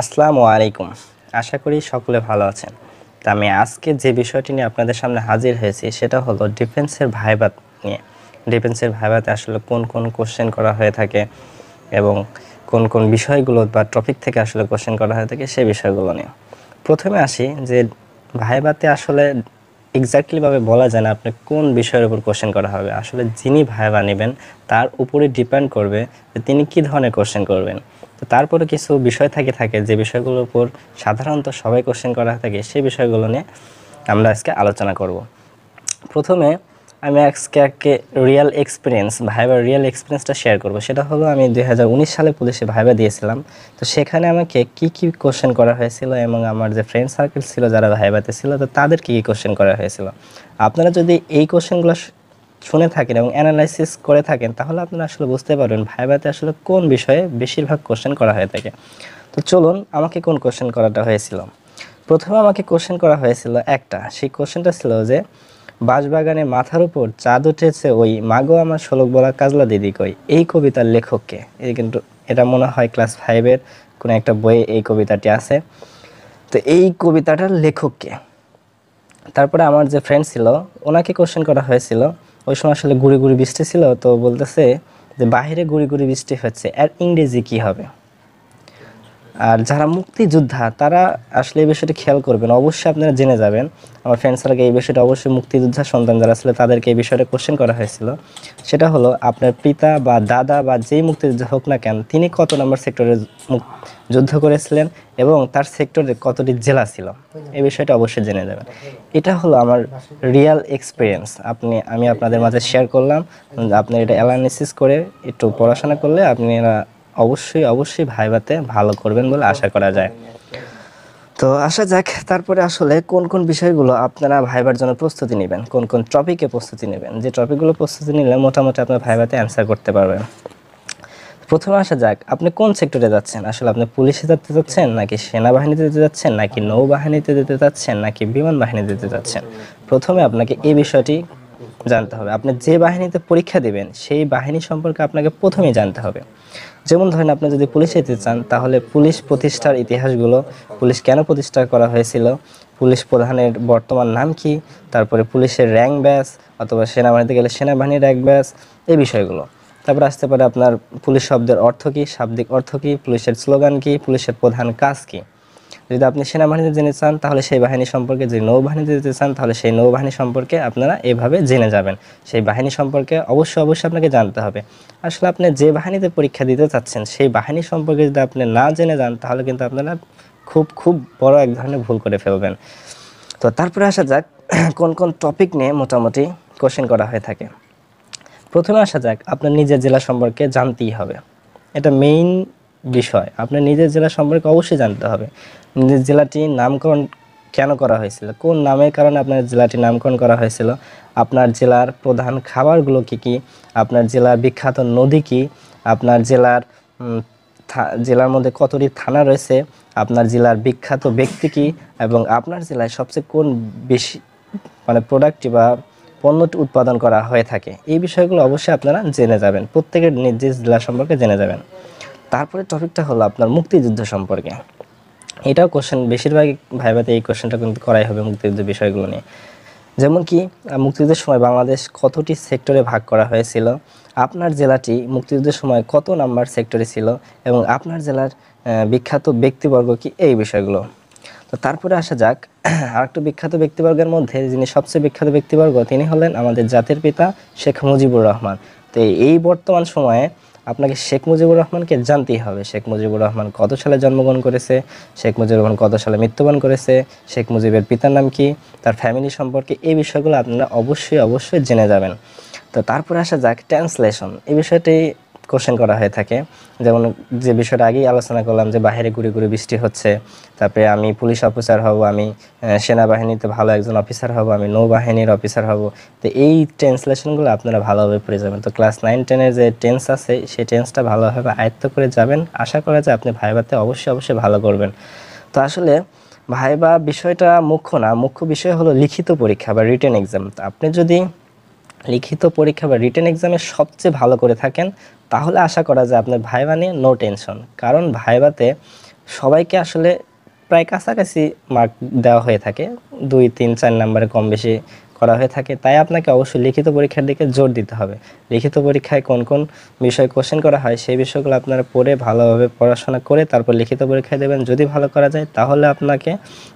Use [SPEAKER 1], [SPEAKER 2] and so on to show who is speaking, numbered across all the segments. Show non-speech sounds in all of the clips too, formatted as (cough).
[SPEAKER 1] আসসালামু আলাইকুম আশা করি সকলে ভালো আছেন তা আমি আজকে যে বিষয়টি নিয়ে আপনাদের সামনে হাজির হয়েছি সেটা হলো ডিফেন্সের ভাইবাত নিয়ে ডিফেন্সের ভাইবাতে আসলে কোন কোন কোশ্চেন করা হয়ে থাকে এবং কোন কোন বিষয়গুলো বা টপিক থেকে আসলে কোশ্চেন করা হয়ে থাকে সেই বিষয়গুলো নিয়ে প্রথমে আসি যে ভাইবাতে আসলে এক্স্যাক্টলিভাবে বলা যায় না আপনি কোন বিষয়ের উপর কোশ্চেন করা হবে আসলে যিনি ভাইবা নেবেন তার উপরে ডিপেন্ড করবে যে তিনি কি ধরনের কোশ্চেন করবেন তো তারপরে কিছু বিষয় থাকে থাকে যে বিষয়গুলোর উপর সাধারণত সবাই কোশ্চেন করা থাকে সেই বিষয়গুলো নিয়ে আমরা আজকে আলোচনা করব প্রথমে আমি আজকে একে রিয়েল এক্সপিরিয়েন্স ভাইবার রিয়েল এক্সপিরিয়েন্সটা শেয়ার করব সেটা হলো আমি দুই সালে পুলিশে ভাইবা দিয়েছিলাম তো সেখানে আমাকে কি কি কোশ্চেন করা হয়েছিল এবং আমার যে ফ্রেন্ড সার্কেল ছিল যারা ভাইবাতে ছিল তো তাদের কী কী কোশ্চেন করা হয়েছিল আপনারা যদি এই কোশ্চেনগুলো শুনে থাকেন এবং অ্যানালাইসিস করে থাকেন তাহলে আপনারা আসলে বুঝতে পারবেন ভাইভাতে আসলে কোন বিষয়ে বেশিরভাগ কোশ্চেন করা হয়ে থাকে তো চলুন আমাকে কোন কোশ্চেন করাটা হয়েছিল প্রথমে আমাকে কোশ্চেন করা হয়েছিল একটা সেই কোশ্চেনটা ছিল যে বাঁশবাগানে মাথার উপর চাঁদ উঠেছে ওই মাগো আমার শোলক বলা কাজলা দিদি কই এই কবিতার লেখককে এই কিন্তু এটা মনে হয় ক্লাস ফাইভের কোনো একটা বইয়ে এই কবিতাটি আছে তো এই কবিতাটার লেখককে তারপরে আমার যে ফ্রেন্ড ছিল ওনাকে কোশ্চেন করা হয়েছিল ওই সময় আসলে গুড়ি গুড়ি বৃষ্টি ছিল তো বলতেছে যে বাহিরে গুড়ি গুড়ি বৃষ্টি হচ্ছে আর ইংরেজি কি হবে আর যারা মুক্তিযোদ্ধা তারা আসলে এই বিষয়টি খেয়াল করবেন অবশ্যই আপনারা জেনে যাবেন আমার ফ্রেন্ডসরাকে এই বিষয়টা অবশ্যই মুক্তিযোদ্ধা সন্তান যারা আসলে তাদেরকে এই বিষয়টা কোশ্চেন করা হয়েছিল সেটা হলো আপনার পিতা বা দাদা বা যেই মুক্তিযোদ্ধা হোক না কেন তিনি কত নম্বর সেক্টরে যুদ্ধ করেছিলেন এবং তার সেক্টরে কতটি জেলা ছিল এই বিষয়টা অবশ্যই জেনে যাবেন এটা হলো আমার রিয়াল এক্সপিরিয়েন্স আপনি আমি আপনাদের মাঝে শেয়ার করলাম আপনি এটা অ্যানালিসিস করে একটু পড়াশোনা করলে আপনারা অবশ্যই অবশ্যই ভাইভাতে ভালো করবেন বলে আশা করা যায় তো আশা যাক তারপরে আসলে কোন কোন বিষয়গুলো আপনারা ভাইবার জন্য প্রস্তুতি নেবেন কোন কোন টপিকে প্রস্তুতি নেবেন যে টপিকগুলো প্রস্তুতি নিলে মোটামুটি আপনার ভাইভাতে অ্যান্সার করতে পারবেন প্রথমে আসা যাক আপনি কোন সেক্টরে যাচ্ছেন আসলে আপনি পুলিশে যেতে যাচ্ছেন নাকি সেনাবাহিনীতে যেতে যাচ্ছেন নাকি নৌবাহিনীতে যেতে যাচ্ছেন নাকি বিমান বাহিনীতে যেতে যাচ্ছেন প্রথমে আপনাকে এই বিষয়টি জানতে হবে আপনি যে বাহিনীতে পরীক্ষা দেবেন সেই বাহিনী সম্পর্কে আপনাকে প্রথমেই জানতে হবে যেমন ধরেন আপনি যদি পুলিশ যেতে চান তাহলে পুলিশ প্রতিষ্ঠার ইতিহাসগুলো পুলিশ কেন প্রতিষ্ঠা করা হয়েছিল পুলিশ প্রধানের বর্তমান নাম কি তারপরে পুলিশের র্যাঙ্ক ব্যাস অথবা সেনাবাহিনীতে গেলে সেনাবাহিনীর র্যাঙ্ক ব্যাস এই বিষয়গুলো তারপর আসতে পারে আপনার পুলিশ শব্দের অর্থ কী শাব্দিক অর্থ কী পুলিশের স্লোগান কী পুলিশের প্রধান কাজ কী যদি আপনি সেনাবাহিনীতে জেনে চান তাহলে সেই বাহিনী সম্পর্কে যদি নৌবাহিনীতে যেতে চান তাহলে সেই নৌবাহিনী সম্পর্কে আপনারা এভাবে জেনে যাবেন সেই বাহিনী সম্পর্কে অবশ্যই অবশ্যই আপনাকে জানতে হবে আসলে আপনি যে বাহিনীতে পরীক্ষা দিতে চাচ্ছেন সেই বাহিনী সম্পর্কে যদি আপনি না জেনে যান তাহলে কিন্তু আপনারা খুব খুব বড় এক ধরনের ভুল করে ফেলবেন তো তারপরে আসা যাক (clears throat) কোন কোন টপিক নিয়ে মোটামুটি কোশ্চেন করা হয়ে থাকে প্রথমে আসা যাক আপনার নিজের জেলা সম্পর্কে জানতেই হবে এটা মেইন বিষয় আপনার নিজের জেলা সম্পর্কে অবশ্যই জানতে হবে নিজের জেলাটি নামকরণ কেন করা হয়েছিল কোন নামের কারণে আপনার জেলাটি নামকরণ করা হয়েছিল আপনার জেলার প্রধান খাবারগুলো কী কী আপনার জেলার বিখ্যাত নদী কী আপনার জেলার জেলার মধ্যে কতটি থানা রয়েছে আপনার জেলার বিখ্যাত ব্যক্তি কী এবং আপনার জেলায় সবচেয়ে কোন বেশি মানে প্রোডাক্টটি বা পণ্যটি উৎপাদন করা হয়ে থাকে এই বিষয়গুলো অবশ্যই আপনারা জেনে যাবেন প্রত্যেকের নিজ জেলা সম্পর্কে জেনে যাবেন তারপরে টপিকটা হলো আপনার মুক্তিযুদ্ধ সম্পর্কে এটাও কোশ্চেন বেশিরভাগ ভাইভাতে এই কোশ্চেনটা কিন্তু করাই হবে মুক্তিযুদ্ধ বিষয়গুলো নিয়ে যেমন কি মুক্তিযুদ্ধের সময় বাংলাদেশ কতটি সেক্টরে ভাগ করা হয়েছিল আপনার জেলাটি মুক্তিযুদ্ধের সময় কত নাম্বার সেক্টরে ছিল এবং আপনার জেলার বিখ্যাত ব্যক্তিবর্গ কি এই বিষয়গুলো তো তারপরে আসা যাক (clears throat) আরেকটু বিখ্যাত ব্যক্তিবর্গের মধ্যে যিনি সবচেয়ে বিখ্যাত ব্যক্তিবর্গ তিনি হলেন আমাদের জাতির পিতা শেখ মুজিবুর রহমান তো এই বর্তমান সময়ে আপনাকে শেখ মুজিবুর রহমানকে জানতেই হবে শেখ মুজিবুর রহমান কত সালে জন্মগ্রহণ করেছে শেখ মুজিবুর রহমান কত সালে মৃত্যুবরণ করেছে শেখ মুজিবের পিতার নাম কি তার ফ্যামিলি সম্পর্কে এই বিষয়গুলো আপনারা অবশ্যই অবশ্যই জেনে যাবেন তো তারপরে আসা যাক ট্রান্সলেশন এই বিষয়টি কোশ্চেন করা হয়ে থাকে যেমন যে বিষয়টা আগেই আলোচনা করলাম যে বাইরে ঘুরে ঘুরে বৃষ্টি হচ্ছে তারপরে আমি পুলিশ অফিসার হব আমি সেনাবাহিনীতে ভালো একজন অফিসার হব আমি নৌবাহিনীর অফিসার হব তো এই ট্রান্সলেশনগুলো আপনারা ভালোভাবে পড়ে যাবেন তো ক্লাস নাইন টেনের যে টেন্স আছে সেই টেন্সটা ভালোভাবে আয়ত্ত করে যাবেন আশা করা যায় আপনি ভাইবাতে অবশ্যই অবশ্যই ভালো করবেন তো আসলে ভাইবা বিষয়টা মুখ্য না মুখ্য বিষয় হলো লিখিত পরীক্ষা বা রিটেন এক্সাম আপনি যদি লিখিত পরীক্ষা বা রিটেন এক্সামে সবচেয়ে ভালো করে থাকেন তাহলে আশা করা যায় আপনার ভাইবা নিয়ে নো টেনশন কারণ ভাইবাতে সবাইকে আসলে প্রায় কাছাকাছি মার্ক দেওয়া হয়ে থাকে দুই তিন চার নাম্বারে কম বেশি করা হয়ে থাকে তাই আপনাকে অবশ্যই লিখিত পরীক্ষার দিকে জোর দিতে হবে লিখিত পরীক্ষায় কোন কোন বিষয় কোশ্চেন করা হয় সেই বিষয়গুলো আপনারা পড়ে ভালোভাবে পড়াশোনা করে তারপর লিখিত পরীক্ষায় দেবেন যদি ভালো করা যায় তাহলে আপনাকে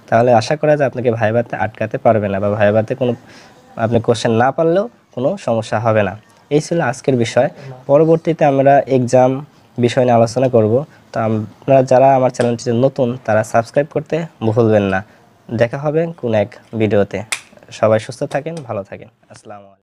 [SPEAKER 1] তাহলে আশা করা যায় আপনাকে ভাইবাতে আটকাতে পারবে না বা ভাইবাতে কোনো আপনি কোশ্চেন না পারলেও কোনো সমস্যা হবে না এই ছিল আজকের বিষয় পরবর্তীতে আমরা এক্সাম বিষয় নিয়ে আলোচনা করব তো আপনারা যারা আমার চ্যানেলটিতে নতুন তারা সাবস্ক্রাইব করতে ভুলবেন না দেখা হবে কোন এক ভিডিওতে সবাই সুস্থ থাকেন ভালো থাকেন আসসালামু